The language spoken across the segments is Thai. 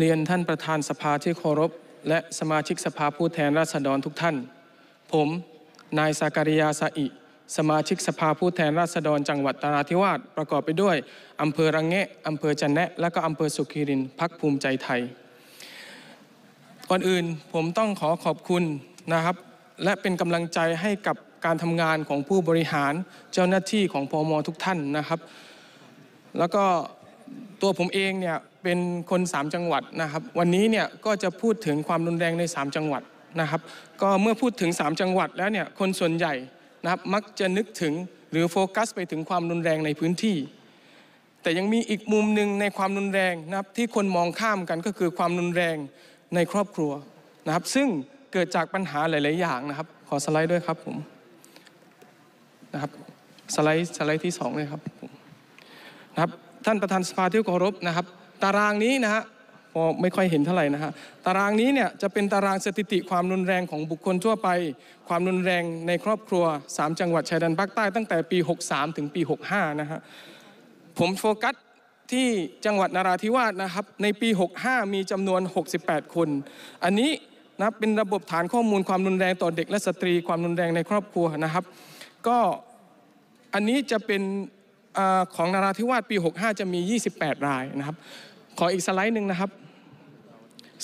เรียนท่านประธานสภาที่เคารพ และสมาชิกสภาผู้แทนราษฎรทุกท่าน ผม นายสากริยาสัอิสมาชิกสภาผู้แทนราษฎรจังหวัดตราธิวาส ประกอบไปด้วยอำเภอรังเงะอำเภอจันแนะ และก็อำเภอสุขีรินพักภูมิใจไทยก่อนอื่นผมต้องขอขอบคุณนะครับ และเป็นกำลังใจให้กับการทำงานของผู้บริหารเจ้าหน้าที่ของพอมทุกท่านนะครับ แล้วก็ตัวผมเองเนี่ยเป็นคน 3 จังหวัดนะครับ วันนี้เนี่ยก็จะพูดถึงความรุนแรงใน 3 จังหวัดนะครับ ก็เมื่อพูดถึง 3จังหวัดแล้วเนี่ยคนส่วนใหญ่นะครับมักจะนึกถึงหรือโฟกัสไปถึงความรุนแรงในพื้นที่ แต่ยังมีอีกมุมหนึ่งในความรุนแรงนะครับที่คนมองข้ามกันก็คือความรุนแรงในครอบครัวนะครับซึ่งเกิดจากปัญหาหลาย ๆอย่างนะครับ ขอสไลด์ด้วยครับผมนะครับสไลด์สไลด์ที่ 2 เลยครับนะครับท่านประธานสภาที่เคารพนะครับตารางนี้นะฮะพอไม่ค่อยเห็นเท่าไหร่นะฮะตารางนี้เนี่ยจะเป็นตารางสถิติความรุนแรงของบุคคลทั่วไป ความรุนแรงในครอบครัว 3 จังหวัดชายแดนภาคใต้ตั้งแต่ปี 63 ถึงปี 65นะฮะผมโฟกัสที่จังหวัดนราธิวาสนะครับในปี 65 มีจำนวน 68 คน อันนี้นะเป็นระบบฐานข้อมูลความรุนแรงต่อเด็กและสตรีความรุนแรงในครอบครัวนะครับก็อันนี้จะเป็นของนาราธิวาสปี 65 จะมี 28 รายนะครับ ขออีกสไลด์หนึ่งนะครับ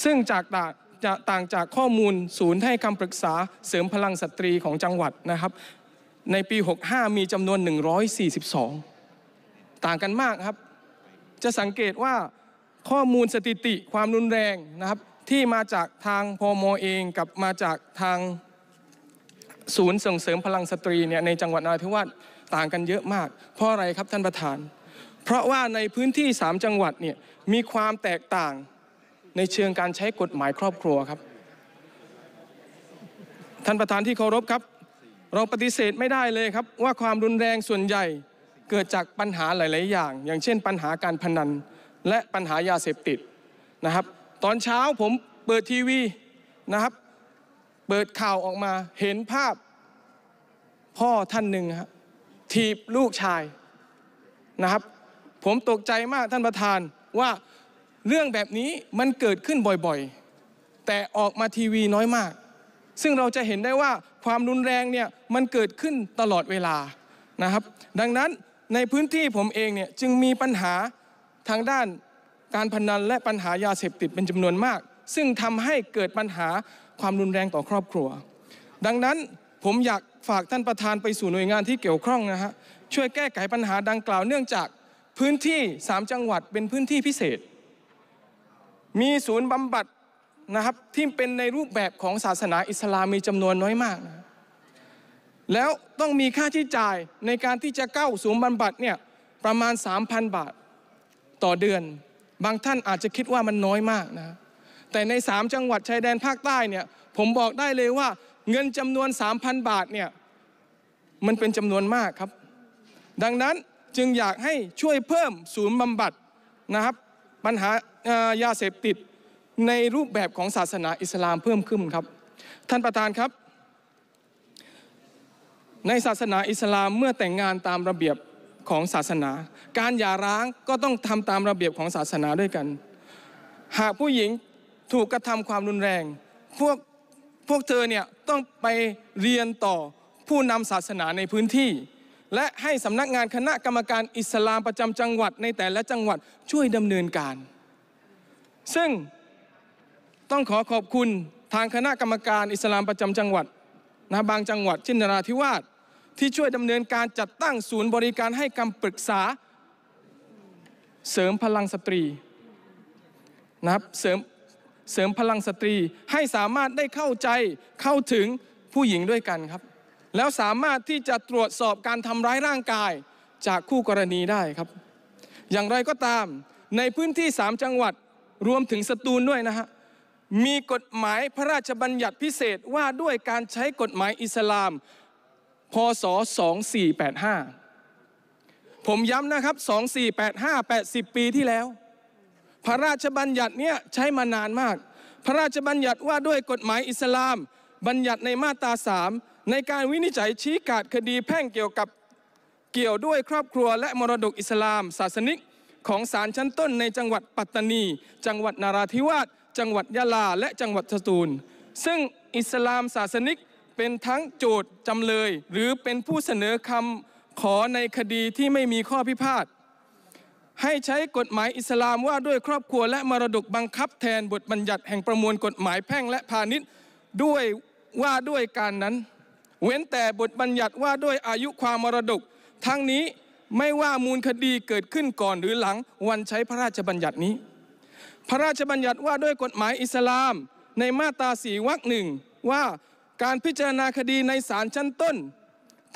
ซึ่งจากจะต่างจากข้อมูลศูนย์ให้คำปรึกษาเสริมพลังสตรีของจังหวัดนะครับ ในปี 65 มีจำนวน 142 ต่างกันมากครับ จะสังเกตว่าข้อมูลสถิติความรุนแรงนะครับที่มาจากทางพอมเองกับมาจากทางศูนย์ส่งเสริมพลังสตรีเนี่ยในจังหวัดนราธิวาสต่างกันเยอะมากเพราะอะไรครับท่านประธาน เพราะว่าในพื้นที่ 3 จังหวัดเนี่ยมีความแตกต่างในเชิงการใช้กฎหมายครอบครัวครับ ท่านประธานที่เคารพครับ เราปฏิเสธไม่ได้เลยครับ ว่าความรุนแรงส่วนใหญ่เกิดจากปัญหาหลาย ๆ อย่าง อย่างเช่นปัญหาการพนันและปัญหายาเสพติดนะครับ ตอนเช้าผมเปิดทีวีนะครับเปิดข่าวออกมาเห็นภาพพ่อท่านหนึ่งครับถีบลูกชายนะครับผมตกใจมากท่านประธานว่าเรื่องแบบนี้มันเกิดขึ้นบ่อยๆแต่ออกมาทีวีน้อยมาก ซึ่งเราจะเห็นได้ว่าความรุนแรงเนี่ยมันเกิดขึ้นตลอดเวลานะครับดังนั้นในพื้นที่ผมเองเนี่ยจึงมีปัญหาทางด้านการพนันและปัญหายาเสพติดเป็นจำนวนมาก ซึ่งทำให้เกิดปัญหาความรุนแรงต่อครอบครัว ดังนั้นผมอยากฝากท่านประธานไปสู่หน่วยงานที่เกี่ยวข้องนะฮะ ช่วยแก้ไขปัญหาดังกล่าวเนื่องจากพื้นที่ 3 จังหวัดเป็นพื้นที่พิเศษ มีศูนย์บำบัดนะครับที่เป็นในรูปแบบของศาสนาอิสลามมีจำนวนน้อยมากนะแล้วต้องมีค่าใช้จ่ายในการที่จะเข้าศูนย์บำบัดเนี่ย ประมาณ 3,000 บาทต่อเดือนบางท่านอาจจะคิดว่ามันน้อยมากนะแต่ใน 3 จังหวัดชายแดนภาคใต้เนี่ยผมบอกได้เลยว่าเงินจำนวน 3,000 บาทเนี่ยมันเป็นจำนวนมากครับ ดังนั้นจึงอยากให้ช่วยเพิ่มศูนย์บำบัดนะครับ ปัญหายาเสพติดในรูปแบบของศาสนาอิสลามเพิ่มขึ้นครับ ท่านประธานครับ ในศาสนาอิสลามเมื่อแต่งงานตามระเบียบของศาสนา การหย่าร้างก็ต้องทำตามระเบียบของศาสนาด้วยกัน หากผู้หญิงถูกกระทำความรุนแรงพวกพวกเธอเนี่ยต้องไปเรียนต่อผู้นำศาสนาในพื้นที่ และให้สำนักงานคณะกรรมการอิสลามประจำจังหวัดในแต่ละจังหวัดช่วยดำเนินการ ซึ่งต้องขอขอบคุณทางคณะกรรมการอิสลามประจำจังหวัดนะบางจังหวัดเช่นนราธิวาสที่ช่วยดำเนินการจัดตั้งศูนย์บริการให้คำปรึกษาเสริมพลังสตรี นะครับเสริมเสริมพลังสตรีให้สามารถได้เข้าใจเข้าถึงผู้หญิงด้วยกันครับ แล้วสามารถที่จะตรวจสอบการทำร้ายร่างกายจากคู่กรณีได้ครับ อย่างไรก็ตาม ในพื้นที่3จังหวัดรวมถึงสตูลด้วยนะฮะมีกฎหมายพระราชบัญญัติพิเศษว่าด้วยการใช้กฎหมายอิสลาม พศ2485 ผมย้ำนะครับ 2485 80 ปีที่แล้วพระราชบัญญัติเนี่ยใช้มานานมาก พระราชบัญญัติว่าด้วยกฎหมายอิสลาม บัญญัติในมาตราสามในการวินิจฉัยชี้ขาดคดีแพ่งเกี่ยวกับเกี่ยวด้วยครอบครัว และมรดกอิสลาม ศาสนิก ของศาลชั้นต้น ในจังหวัดปัตตานี จังหวัดนาราธิวาสจังหวัดยะลา และจังหวัดสตูลซึ่งอิสลามศาสนิกเป็นทั้งโจทย์จำเลย หรือเป็นผู้เสนอคำขอในคดีที่ไม่มีข้อพิพาทให้ใช้กฎหมายอิสลามว่าด้วยครอบครัวและมรดกบังคับแทนบทบัญญัติแห่งประมวลกฎหมายแพ่งและพาณิชย์ด้วยว่าด้วยการนั้น เว้นแต่บทบัญญัติว่าด้วยอายุความมรดก ทั้งนี้ไม่ว่ามูลคดีเกิดขึ้นก่อนหรือหลังวันใช้พระราชบัญญัตินี้ พระราชบัญญัติว่าด้วยกฎหมายอิสลามในมาตราสีวรรคหนึ่งว่าการพิจารณาคดีในศาลชั้นต้น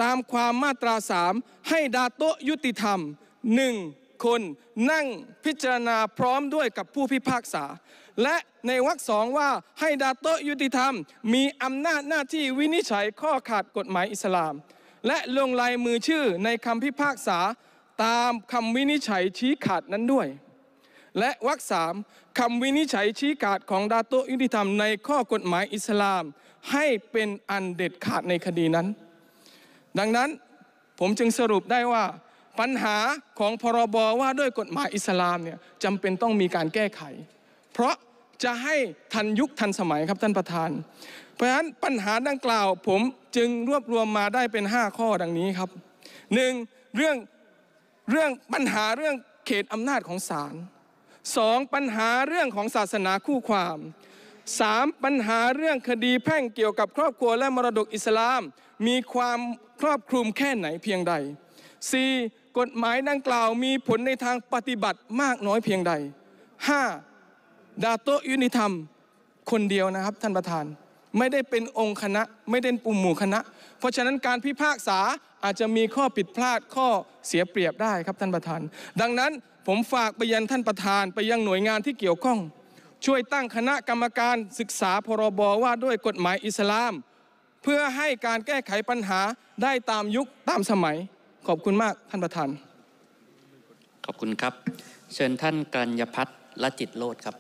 ตามความมาตราสาม ให้ดาโตยุติธรรมหนึ่งคนนั่งพิจารณาพร้อมด้วยกับผู้พิพากษา และในวรรคสองว่าให้ดาโตยุติธรรม มีอำนาจหน้าที่วินิจฉัยข้อขาดกฎหมายอิสลาม และลงลายมือชื่อในคำพิพากษาตามคำวินิจฉัยชี้ขาดนั้นด้วย และวรรคสามคำวินิจฉัยชี้ขาดของดาโตยุติธรรมในข้อกฎหมายอิสลาม ให้เป็นอันเด็ดขาดในคดีนั้น ดังนั้นผมจึงสรุปได้ว่าปัญหาของพรบว่าด้วยกฎหมายอิสลามเนี่ยจำเป็นต้องมีการแก้ไข เพราะจะให้ทันยุคทันสมัยครับท่านประธาน เพราะฉะนั้นปัญหาดังกล่าวผมจึงรวบรวมมาได้เป็น 5 ข้อดังนี้ครับ 1. เรื่องเรื่องปัญหาเรื่องเขตอำนาจของศาล 2. ปัญหาเรื่องของศาสนาคู่ความ 3. ปัญหาเรื่องคดีแพ่งเกี่ยวกับ ครอบครัวและมรดกอิสลามมีความครอบคลุมแค่ไหนเพียงใด 4. กฎหมายดังกล่าวมีผลในทางปฏิบัติมากน้อยเพียงใด 5. ดาโตยุนิธรรมคนเดียวนะครับท่านประธานไม่ได้เป็นองค์คณะไม่ได้ปุ่มหมู่คณะ เพราะฉะนั้นการพิพากษาอาจจะมีข้อผิดพลาด ข้อเสียเปรียบได้ครับท่านประธาน ดังนั้นผมฝากไปยังท่านประธานไปยังหน่วยงานที่เกี่ยวข้อง ช่วยตั้งคณะกรรมการศึกษาพรบว่าด้วยกฎหมายอิสลาม เพื่อให้การแก้ไขปัญหาได้ตามยุคตามสมัยขอบคุณมากท่านประธาน ขอบคุณครับ เชิญท่านกัญญพัฒน์ละจิตโลดครับ